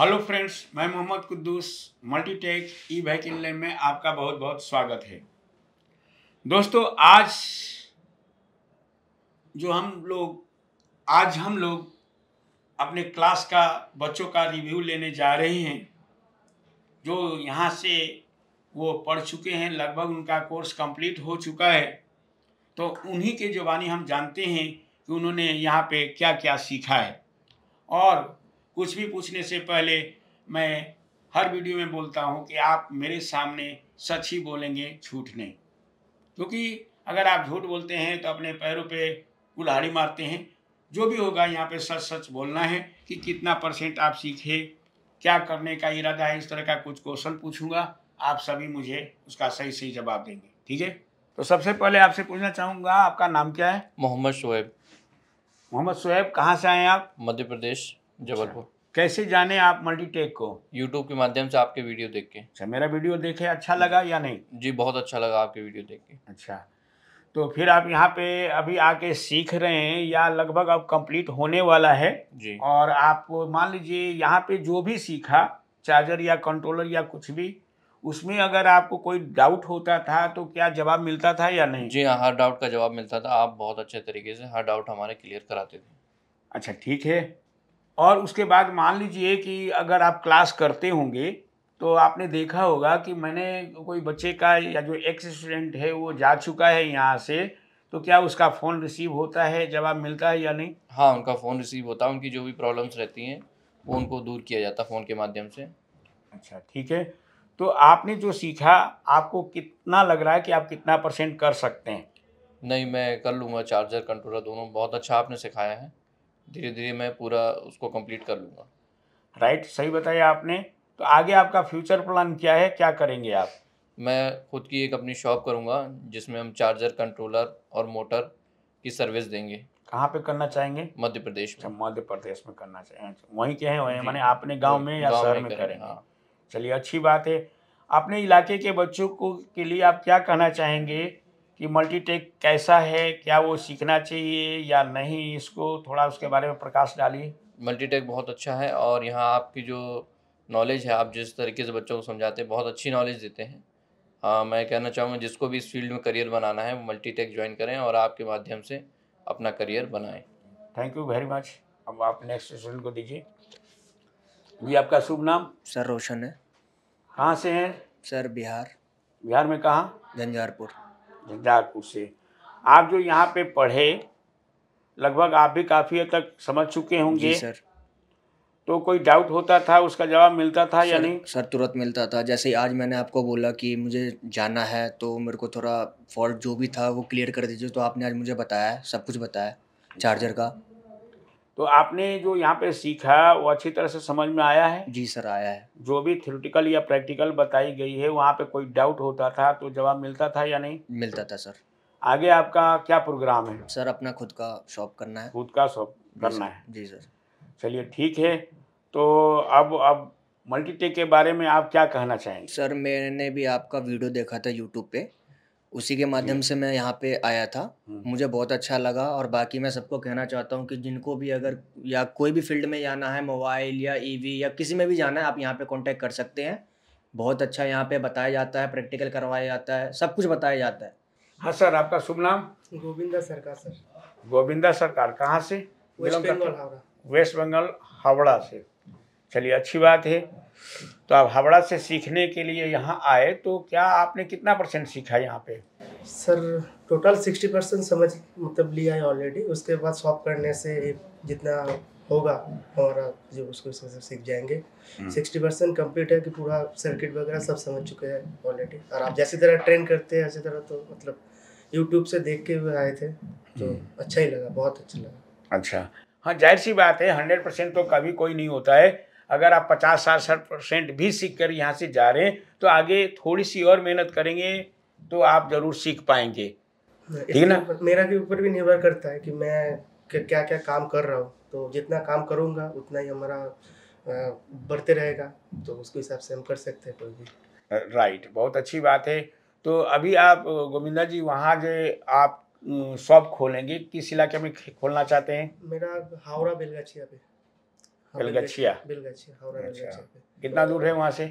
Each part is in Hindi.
हेलो फ्रेंड्स मैं Mohammad Kuddus Multitech e vehicle lab में आपका बहुत बहुत स्वागत है दोस्तों आज जो हम लोग आज हम लोग अपने क्लास का बच्चों का रिव्यू लेने जा रहे हैं जो यहाँ से वो पढ़ चुके हैं लगभग उनका कोर्स कंप्लीट हो चुका है तो उन्हीं के जुबानी हम जानते हैं कि उन्होंने यहाँ पे क्या क्या सीखा है और कुछ भी पूछने से पहले मैं हर वीडियो में बोलता हूँ कि आप मेरे सामने सच ही बोलेंगे झूठ नहीं क्योंकि अगर आप झूठ बोलते हैं तो अपने पैरों पे कुल्हाड़ी मारते हैं जो भी होगा यहाँ पे सच सच बोलना है कि कितना परसेंट आप सीखे क्या करने का इरादा है इस तरह का कुछ क्वेश्चन पूछूंगा आप सभी मुझे उसका सही सही जवाब देंगे ठीक है तो सबसे पहले आपसे पूछना चाहूँगा आपका नाम क्या है मोहम्मद शोएब मोहम्मद शोएब कहाँ से आए आप मध्य प्रदेश जबलपुर कैसे जाने आप मल्टीटेक को यूट्यूब के माध्यम से आपके वीडियो देख के अच्छा मेरा वीडियो देखे अच्छा लगा या नहीं जी बहुत अच्छा लगा आपके वीडियो देख के अच्छा तो फिर आप यहाँ पे अभी आके सीख रहे हैं या लगभग अब कंप्लीट होने वाला है जी और आप मान लीजिए यहाँ पे जो भी सीखा चार्जर या कंट्रोलर या कुछ भी उसमें अगर आपको कोई डाउट होता था तो क्या जवाब मिलता था या नहीं जी हाँ हर डाउट का जवाब मिलता था आप बहुत अच्छे तरीके से हर डाउट हमारे क्लियर कराते थे अच्छा ठीक है और उसके बाद मान लीजिए कि अगर आप क्लास करते होंगे तो आपने देखा होगा कि मैंने कोई बच्चे का या जो एक्स स्टूडेंट है वो जा चुका है यहाँ से तो क्या उसका फ़ोन रिसीव होता है जवाब मिलता है या नहीं हाँ उनका फ़ोन रिसीव होता है उनकी जो भी प्रॉब्लम्स रहती हैं वो उनको दूर किया जाता है फ़ोन के माध्यम से अच्छा ठीक है तो आपने जो सीखा आपको कितना लग रहा है कि आप कितना परसेंट कर सकते हैं नहीं मैं कर लूँगा चार्जर कंट्रोलर दोनों बहुत अच्छा आपने सिखाया है धीरे धीरे मैं पूरा उसको कंप्लीट कर लूँगा राइट सही बताया आपने तो आगे आपका फ्यूचर प्लान क्या है क्या करेंगे आप मैं खुद की एक अपनी शॉप करूँगा जिसमें हम चार्जर कंट्रोलर और मोटर की सर्विस देंगे कहाँ पे करना चाहेंगे मध्य प्रदेश में अच्छा, मध्य प्रदेश में करना चाहेंगे अच्छा, वहीं के हैं वहीं माने आपने गांव में या शहर में, करें करेंगे हाँ। चलिए अच्छी बात है अपने इलाके के बच्चों को के लिए आप क्या कहना चाहेंगे कि मल्टीटेक कैसा है क्या वो सीखना चाहिए या नहीं इसको थोड़ा उसके बारे में प्रकाश डालिए मल्टीटेक बहुत अच्छा है और यहाँ आपकी जो नॉलेज है आप जिस तरीके से बच्चों को समझाते हैं बहुत अच्छी नॉलेज देते हैं हाँ मैं कहना चाहूँगा जिसको भी इस फील्ड में करियर बनाना है मल्टीटेक ज्वाइन करें और आपके माध्यम से अपना करियर बनाएं थैंक यू वेरी मच अब आप नेक्स्ट स्टूडेंट को दीजिए जी आपका शुभ नाम सर रोशन है कहाँ से हैं सर बिहार बिहार में कहाँ झंझारपुर झंझारपुर से आप जो यहाँ पे पढ़े लगभग आप भी काफ़ी हद तक समझ चुके होंगे सर तो कोई डाउट होता था उसका जवाब मिलता था या नहीं सर तुरंत मिलता था जैसे आज मैंने आपको बोला कि मुझे जाना है तो मेरे को थोड़ा फॉल्ट जो भी था वो क्लियर कर दीजिए तो आपने आज मुझे बताया सब कुछ बताया चार्जर का तो आपने जो यहाँ पे सीखा वो अच्छी तरह से समझ में आया है जी सर आया है जो भी थ्योरेटिकल या प्रैक्टिकल बताई गई है वहाँ पे कोई डाउट होता था तो जवाब मिलता था या नहीं मिलता था सर आगे आपका क्या प्रोग्राम है सर अपना खुद का शॉप करना है खुद का शॉप करना है जी सर चलिए ठीक है तो अब अब मल्टीटेक के बारे में आप क्या कहना चाहेंगे सर मैंने भी आपका वीडियो देखा था यूट्यूब पे उसी के माध्यम से मैं यहाँ पे आया था हम्म। मुझे बहुत अच्छा लगा और बाकी मैं सबको कहना चाहता हूँ कि जिनको भी अगर या कोई भी फील्ड में जाना है मोबाइल या ईवी e या किसी में भी जाना है आप यहाँ पे कांटेक्ट कर सकते हैं बहुत अच्छा यहाँ पे बताया जाता है प्रैक्टिकल करवाया जाता है सब कुछ बताया जाता है हाँ सर आपका शुभ नाम गोविंदा सरकार सर गोविंदा सरकार कहाँ से वेस्ट बंगाल हावड़ा वेस्ट बंगाल हावड़ा से चलिए अच्छी बात है तो आप हावड़ा से सीखने के लिए यहाँ आए तो क्या आपने कितना परसेंट सीखा यहाँ पे सर टोटल सिक्सटी परसेंट समझ मतलब लिया है ऑलरेडी उसके बाद सॉप करने से जितना होगा और जो उसको सब सीख जाएंगे हम्म। सिक्सटी परसेंट कम्प्लीट है कि पूरा सर्किट वगैरह सब समझ चुके हैं ऑलरेडी और आप जैसी तरह ट्रेन करते हैं ऐसी तरह तो मतलब यूट्यूब से देख के भी आए थे तो हम्म। अच्छा ही लगा बहुत अच्छा लगा अच्छा हाँ जाहिर सी बात है हंड्रेड परसेंट तो कभी कोई नहीं होता है अगर आप पचास साठ साठ परसेंट भी सीख कर यहाँ से जा रहे हैं तो आगे थोड़ी सी और मेहनत करेंगे तो आप जरूर सीख पाएंगे ठीक ना मेरा के ऊपर भी निर्भर करता है कि मैं क्या क्या काम कर रहा हूँ तो जितना काम करूँगा उतना ही हमारा बढ़ते रहेगा तो उसके हिसाब से हम कर सकते हैं कोई भी राइट बहुत अच्छी बात है तो अभी आप गोविंदा जी वहाँ जो आप शॉप खोलेंगे किस इलाके में खोलना चाहते हैं मेरा हावड़ा बेलगा पे बिलगछिया बेलगछिया हावड़ा अच्छा। बेलगछिया कितना तो दूर है वहाँ से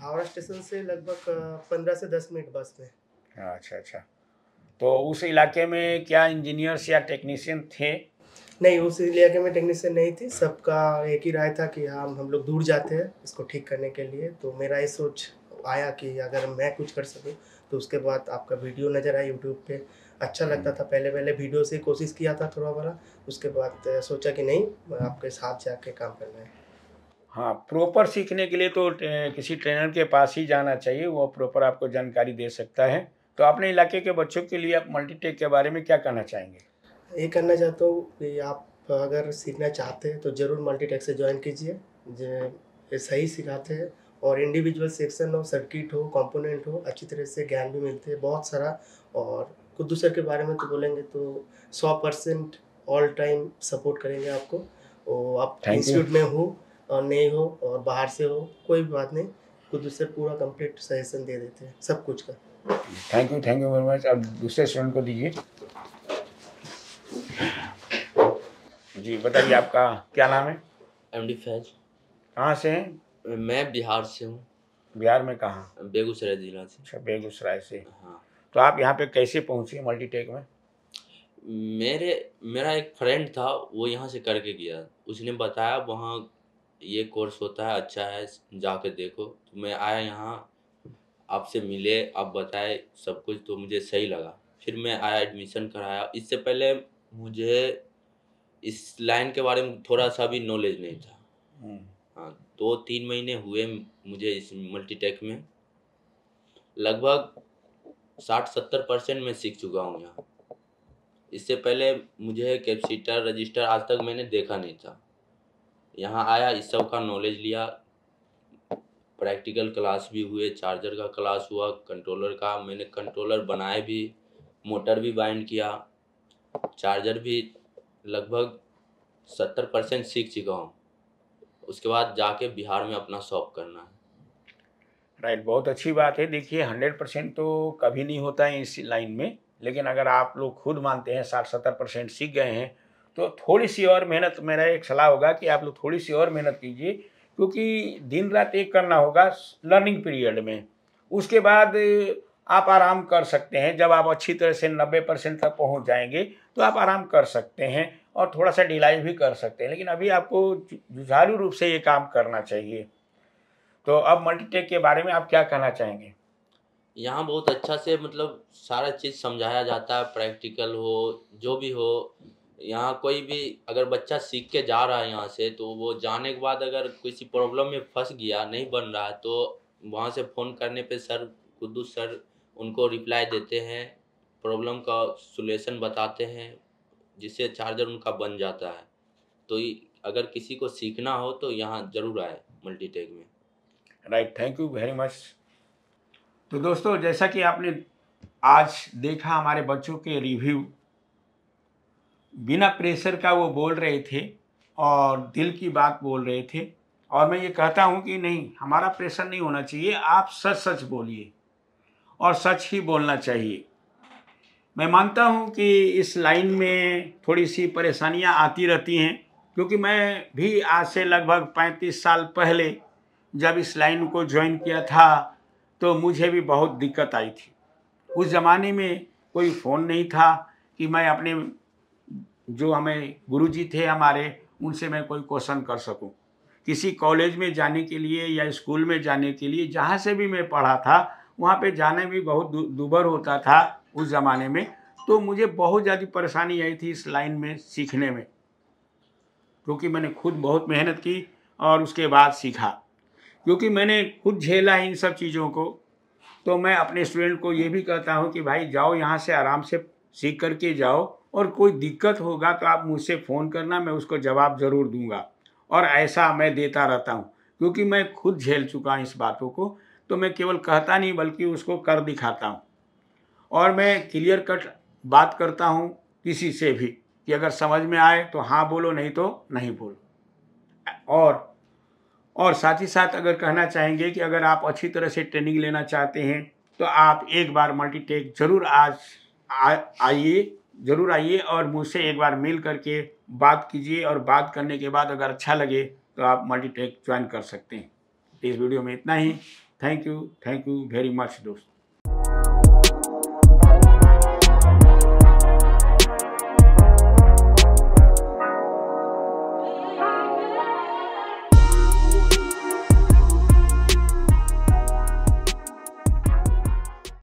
हावड़ा स्टेशन से लगभग पंद्रह से दस मिनट बस में अच्छा अच्छा तो उस इलाके में क्या इंजीनियर्स या टेक्नीशियन थे नहीं उस इलाके में टेक्नीशियन नहीं थी सबका एक ही राय था कि हम हाँ, हम लोग दूर जाते हैं इसको ठीक करने के लिए तो मेरा ये सोच आया कि अगर मैं कुछ कर सकूँ तो उसके बाद आपका वीडियो नज़र आया यूट्यूब पे अच्छा लगता था पहले पहले वीडियो से कोशिश किया था थोड़ा बड़ा उसके बाद सोचा कि नहीं आपके साथ जाके काम करना है हाँ प्रॉपर सीखने के लिए तो किसी ट्रेनर के पास ही जाना चाहिए वो प्रॉपर आपको जानकारी दे सकता है तो आपने इलाके के बच्चों के लिए आप मल्टीटेक के बारे में क्या कहना चाहेंगे ये कहना चाहता हूँ कि आप अगर सीखना चाहते हैं तो ज़रूर मल्टीटेक से ज्वाइन कीजिए सही सिखाते हैं और इंडिविजुअल सेक्शन हो सर्किट हो कंपोनेंट हो अच्छी तरह से ज्ञान भी मिलते हैं बहुत सारा और कुद्दू सर के बारे में तो बोलेंगे तो सौ परसेंट ऑल टाइम सपोर्ट करेंगे आपको और आप इंस्टीट्यूट में हो और नहीं हो और बाहर से हो कोई भी बात नहीं कुद्दू सर पूरा कंप्लीट सजेशन दे देते हैं सब कुछ का thank you thank you very much आप दूसरे स्टूडेंट को दीजिए जी बताइए आपका क्या नाम है एम डी फैज कहाँ से हैं मैं बिहार से हूँ बिहार में कहाँ बेगूसराय जिला से अच्छा बेगूसराय से हाँ तो आप यहाँ पे कैसे पहुँचे मल्टीटेक में मेरे मेरा एक फ्रेंड था वो यहाँ से करके गया उसने बताया वहाँ ये कोर्स होता है अच्छा है जाके देखो तो मैं आया यहाँ आपसे मिले आप बताए सब कुछ तो मुझे सही लगा फिर मैं आया एडमिशन कराया इससे पहले मुझे इस लाइन के बारे में थोड़ा सा भी नॉलेज नहीं था हम्म। हाँ दो तीन महीने हुए मुझे इस मल्टीटेक में लगभग साठ सत्तर परसेंट मैं सीख चुका हूँ यहाँ इससे पहले मुझे कैपेसिटर रजिस्टर आज तक मैंने देखा नहीं था यहाँ आया इस सब का नॉलेज लिया प्रैक्टिकल क्लास भी हुए चार्जर का क्लास हुआ कंट्रोलर का मैंने कंट्रोलर बनाए भी मोटर भी बाइंड किया चार्जर भी लगभग सत्तर परसेंट सीख चुका हूँ उसके बाद जाके बिहार में अपना शॉप करना है राइट बहुत अच्छी बात है देखिए हंड्रेड परसेंट तो कभी नहीं होता है इस लाइन में लेकिन अगर आप लोग खुद मानते हैं साठ सत्तर परसेंट सीख गए हैं तो थोड़ी सी और मेहनत मेरा एक सलाह होगा कि आप लोग थोड़ी सी और मेहनत कीजिए क्योंकि दिन रात एक करना होगा लर्निंग पीरियड में उसके बाद आप आराम कर सकते हैं जब आप अच्छी तरह से नब्बे परसेंट तक पहुंच जाएंगे तो आप आराम कर सकते हैं और थोड़ा सा डिलाई भी कर सकते हैं लेकिन अभी आपको जुझारू रूप से ये काम करना चाहिए तो अब मल्टीटेक के बारे में आप क्या कहना चाहेंगे यहाँ बहुत अच्छा से मतलब सारा चीज़ समझाया जाता है प्रैक्टिकल हो जो भी हो यहाँ कोई भी अगर बच्चा सीख के जा रहा है यहाँ से तो वो जाने के बाद अगर किसी प्रॉब्लम में फंस गया नहीं बन रहा तो वहाँ से फ़ोन करने पे सर खुद सर उनको रिप्लाई देते हैं प्रॉब्लम का सोल्यूशन बताते हैं जिससे चार्जर उनका बन जाता है तो अगर किसी को सीखना हो तो यहाँ ज़रूर आए मल्टीटेक में right thank you very much तो दोस्तों जैसा कि आपने आज देखा हमारे बच्चों के रिव्यू बिना प्रेशर का वो बोल रहे थे और दिल की बात बोल रहे थे और मैं ये कहता हूँ कि नहीं हमारा प्रेशर नहीं होना चाहिए आप सच सच बोलिए और सच ही बोलना चाहिए मैं मानता हूँ कि इस लाइन में थोड़ी सी परेशानियाँ आती रहती हैं क्योंकि मैं भी आज से लगभग 35 साल पहले जब इस लाइन को ज्वाइन किया था तो मुझे भी बहुत दिक्कत आई थी उस ज़माने में कोई फ़ोन नहीं था कि मैं अपने जो हमें गुरुजी थे हमारे उनसे मैं कोई क्वेश्चन कर सकूं किसी कॉलेज में जाने के लिए या स्कूल में जाने के लिए जहाँ से भी मैं पढ़ा था वहाँ पे जाने भी बहुत दुबर होता था उस ज़माने में तो मुझे बहुत ज़्यादा परेशानी आई थी इस लाइन में सीखने में क्योंकि मैंने खुद बहुत मेहनत की और उसके बाद सीखा क्योंकि मैंने खुद झेला है इन सब चीज़ों को तो मैं अपने स्टूडेंट को ये भी कहता हूँ कि भाई जाओ यहाँ से आराम से सीख करके जाओ और कोई दिक्कत होगा तो आप मुझसे फ़ोन करना मैं उसको जवाब ज़रूर दूंगा और ऐसा मैं देता रहता हूँ क्योंकि मैं खुद झेल चुका हूँ इस बातों को तो मैं केवल कहता नहीं बल्कि उसको कर दिखाता हूँ और मैं क्लियर कट बात करता हूँ किसी से भी कि अगर समझ में आए तो हाँ बोलो नहीं तो नहीं बोलो और और साथ ही साथ अगर कहना चाहेंगे कि अगर आप अच्छी तरह से ट्रेनिंग लेना चाहते हैं तो आप एक बार मल्टीटेक जरूर आज आइए ज़रूर आइए और मुझसे एक बार मिल करके बात कीजिए और बात करने के बाद अगर अच्छा लगे तो आप मल्टीटेक ज्वाइन कर सकते हैं इस वीडियो में इतना ही thank you thank you very much दोस्त